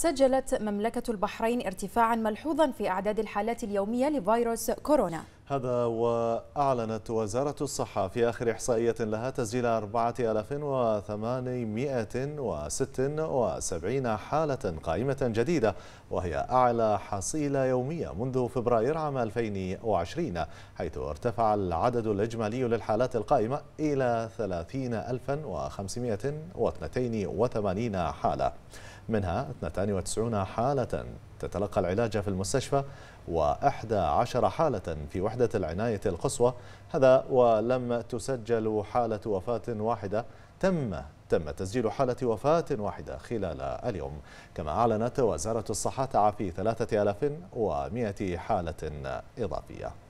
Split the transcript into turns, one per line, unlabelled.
سجلت مملكة البحرين ارتفاعا ملحوظا في أعداد الحالات اليومية لفيروس كورونا
هذا وأعلنت وزارة الصحة في آخر إحصائية لها تسجيل 4876 حالة قائمة جديدة وهي أعلى حصيلة يومية منذ فبراير عام 2020 حيث ارتفع العدد الإجمالي للحالات القائمة إلى 30582 حالة منها 92 حالة تتلقى العلاج في المستشفى و11 حالة في وحدة العناية القصوى هذا ولم تسجل حالة وفاة واحدة تم تم تسجيل حالة وفاة واحدة خلال اليوم كما أعلنت وزارة الصحة في 3100 حالة إضافية